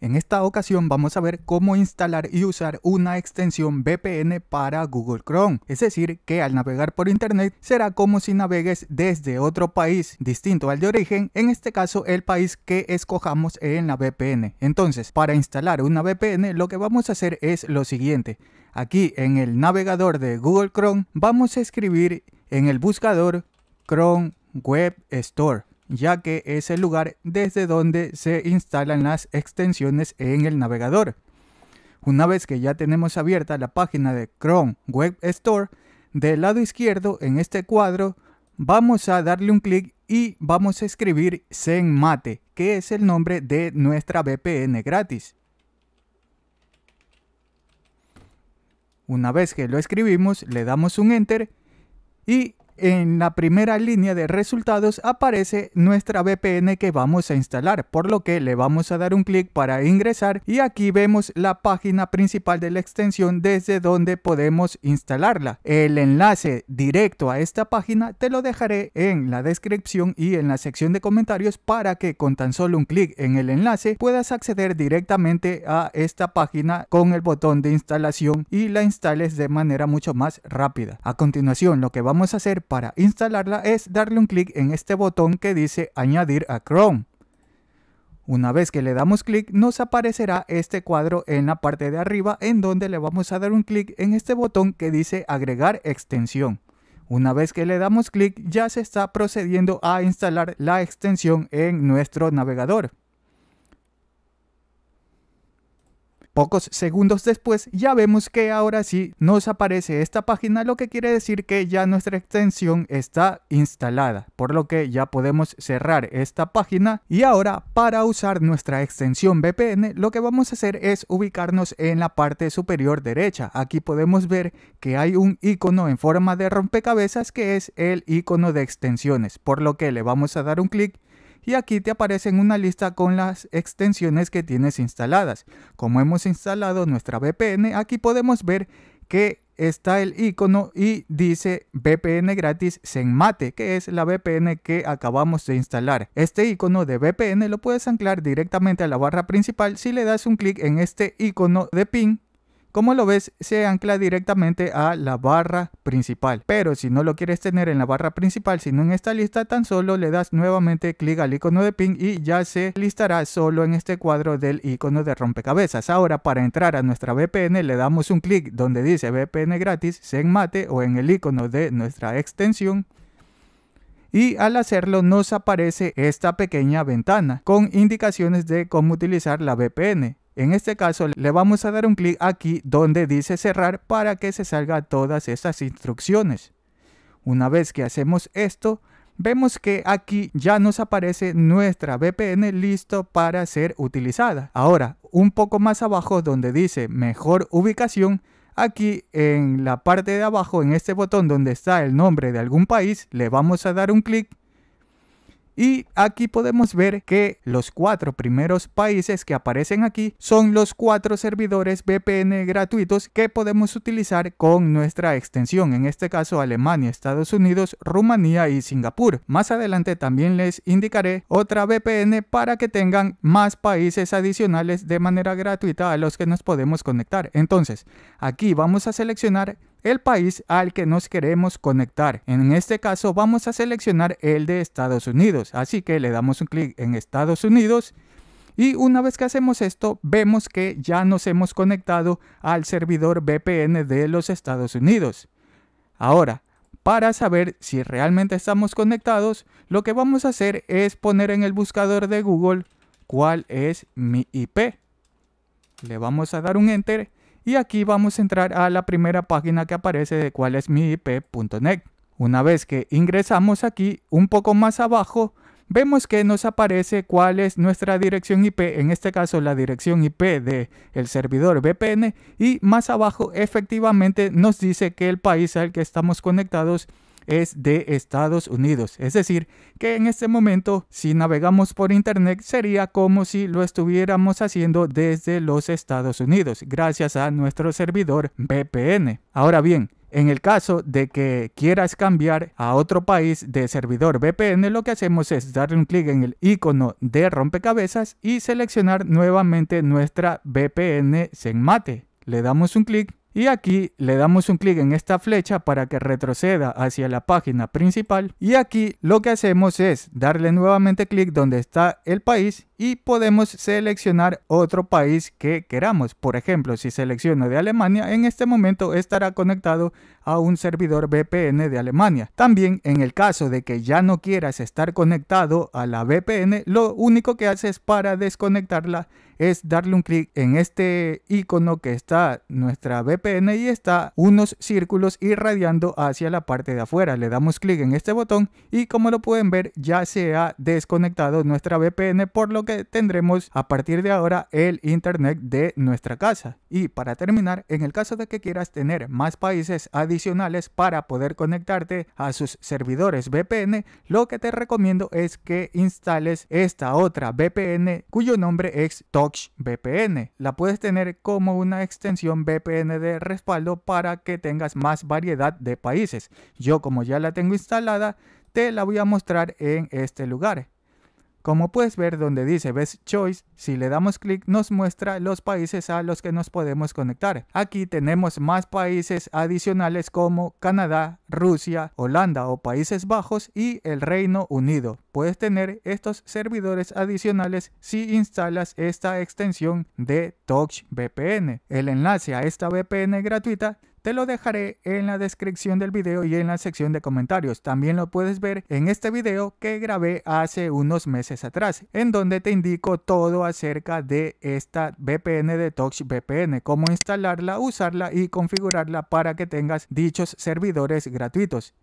En esta ocasión vamos a ver cómo instalar y usar una extensión VPN para Google Chrome, es decir, que al navegar por internet será como si navegues desde otro país distinto al de origen, en este caso el país que escojamos en la VPN. Entonces, para instalar una VPN lo que vamos a hacer es lo siguiente. Aquí en el navegador de Google Chrome vamos a escribir en el buscador Chrome Web Store ya que es el lugar desde donde se instalan las extensiones en el navegador. Una vez que ya tenemos abierta la página de Chrome Web Store, del lado izquierdo en este cuadro vamos a darle un clic y vamos a escribir ZenMate, que es el nombre de nuestra VPN gratis. Una vez que lo escribimos, le damos un Enter y en la primera línea de resultados aparece nuestra VPN que vamos a instalar, por lo que le vamos a dar un clic para ingresar y aquí vemos la página principal de la extensión desde donde podemos instalarla. El enlace directo a esta página te lo dejaré en la descripción y en la sección de comentarios para que con tan solo un clic en el enlace puedas acceder directamente a esta página con el botón de instalación y la instales de manera mucho más rápida. A continuación lo que vamos a hacer para instalarla es darle un clic en este botón que dice añadir a Chrome. Una vez que le damos clic nos aparecerá este cuadro en la parte de arriba en donde le vamos a dar un clic en este botón que dice agregar extensión. Una vez que le damos clic ya se está procediendo a instalar la extensión en nuestro navegador. Pocos segundos después ya vemos que ahora sí nos aparece esta página, lo que quiere decir que ya nuestra extensión está instalada, por lo que ya podemos cerrar esta página y ahora para usar nuestra extensión VPN lo que vamos a hacer es ubicarnos en la parte superior derecha. Aquí podemos ver que hay un icono en forma de rompecabezas que es el icono de extensiones, por lo que le vamos a dar un clic y aquí te aparecen una lista con las extensiones que tienes instaladas. Como hemos instalado nuestra VPN, aquí podemos ver que está el icono y dice VPN gratis Zenmate, que es la VPN que acabamos de instalar. Este icono de VPN lo puedes anclar directamente a la barra principal si le das un clic en este icono de pin como lo ves, se ancla directamente a la barra principal. Pero si no lo quieres tener en la barra principal, sino en esta lista, tan solo le das nuevamente clic al icono de pin y ya se listará solo en este cuadro del icono de rompecabezas. Ahora, para entrar a nuestra VPN, le damos un clic donde dice VPN gratis, Senmate o en el icono de nuestra extensión y al hacerlo nos aparece esta pequeña ventana con indicaciones de cómo utilizar la VPN. En este caso le vamos a dar un clic aquí donde dice cerrar para que se salgan todas estas instrucciones. Una vez que hacemos esto, vemos que aquí ya nos aparece nuestra VPN listo para ser utilizada. Ahora, un poco más abajo donde dice mejor ubicación, aquí en la parte de abajo en este botón donde está el nombre de algún país, le vamos a dar un clic y aquí podemos ver que los cuatro primeros países que aparecen aquí son los cuatro servidores VPN gratuitos que podemos utilizar con nuestra extensión, en este caso Alemania, Estados Unidos, Rumanía y Singapur. Más adelante también les indicaré otra VPN para que tengan más países adicionales de manera gratuita a los que nos podemos conectar. Entonces, aquí vamos a seleccionar el país al que nos queremos conectar. En este caso vamos a seleccionar el de Estados Unidos, así que le damos un clic en Estados Unidos y una vez que hacemos esto, vemos que ya nos hemos conectado al servidor VPN de los Estados Unidos. Ahora, para saber si realmente estamos conectados, lo que vamos a hacer es poner en el buscador de Google cuál es mi IP. Le vamos a dar un Enter y aquí vamos a entrar a la primera página que aparece de cuál es mi IP.net. Una vez que ingresamos aquí, un poco más abajo, vemos que nos aparece cuál es nuestra dirección IP, en este caso la dirección IP del el servidor VPN y más abajo efectivamente nos dice que el país al que estamos conectados es de Estados Unidos. Es decir, que en este momento si navegamos por Internet sería como si lo estuviéramos haciendo desde los Estados Unidos, gracias a nuestro servidor VPN. Ahora bien, en el caso de que quieras cambiar a otro país de servidor VPN, lo que hacemos es darle un clic en el icono de rompecabezas y seleccionar nuevamente nuestra VPN Senmate. Le damos un clic y aquí le damos un clic en esta flecha para que retroceda hacia la página principal. Y aquí lo que hacemos es darle nuevamente clic donde está el país y podemos seleccionar otro país que queramos. Por ejemplo, si selecciono de Alemania, en este momento estará conectado a un servidor VPN de Alemania. También en el caso de que ya no quieras estar conectado a la VPN, lo único que haces para desconectarla es darle un clic en este icono que está nuestra VPN y está unos círculos irradiando hacia la parte de afuera. Le damos clic en este botón y como lo pueden ver ya se ha desconectado nuestra VPN por lo tendremos a partir de ahora el Internet de nuestra casa. Y para terminar, en el caso de que quieras tener más países adicionales para poder conectarte a sus servidores VPN, lo que te recomiendo es que instales esta otra VPN cuyo nombre es Touch VPN. La puedes tener como una extensión VPN de respaldo para que tengas más variedad de países. Yo como ya la tengo instalada, te la voy a mostrar en este lugar. Como puedes ver donde dice Best Choice, si le damos clic nos muestra los países a los que nos podemos conectar. Aquí tenemos más países adicionales como Canadá, Rusia, Holanda o Países Bajos y el Reino Unido. Puedes tener estos servidores adicionales si instalas esta extensión de VPN. El enlace a esta VPN gratuita te lo dejaré en la descripción del video y en la sección de comentarios. También lo puedes ver en este video que grabé hace unos meses atrás, en donde te indico todo acerca de esta VPN de Tox VPN, cómo instalarla, usarla y configurarla para que tengas dichos servidores gratuitos.